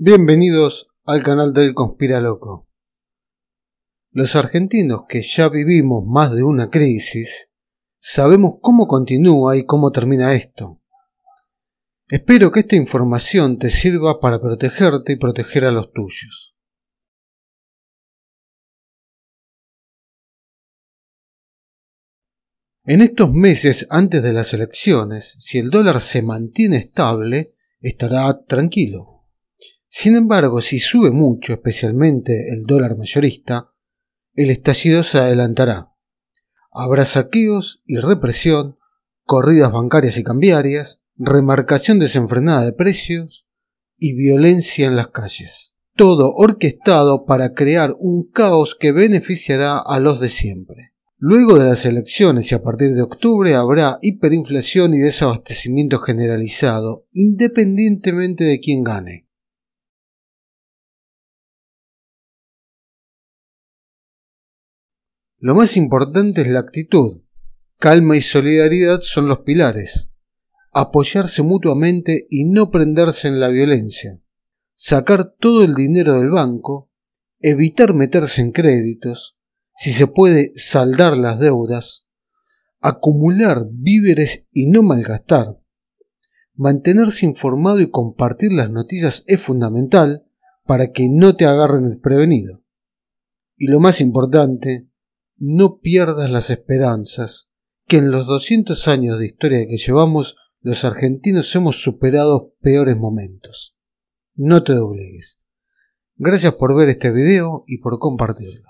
Bienvenidos al canal del Conspiraloco. Los argentinos que ya vivimos más de una crisis, sabemos cómo continúa y cómo termina esto. Espero que esta información te sirva para protegerte y proteger a los tuyos. En estos meses antes de las elecciones, si el dólar se mantiene estable, estará tranquilo sin embargo, si sube mucho, especialmente el dólar mayorista, el estallido se adelantará. Habrá saqueos y represión, corridas bancarias y cambiarias, remarcación desenfrenada de precios y violencia en las calles. Todo orquestado para crear un caos que beneficiará a los de siempre. Luego de las elecciones y a partir de octubre habrá hiperinflación y desabastecimiento generalizado, independientemente de quién gane. Lo más importante es la actitud. Calma y solidaridad son los pilares. Apoyarse mutuamente y no prenderse en la violencia. Sacar todo el dinero del banco. Evitar meterse en créditos. Si se puede, saldar las deudas. Acumular víveres y no malgastar. Mantenerse informado y compartir las noticias es fundamental para que no te agarren desprevenido. Y lo más importante, no pierdas las esperanzas, que en los 200 años de historia que llevamos los argentinos hemos superado peores momentos. No te doblegues. Gracias por ver este video y por compartirlo.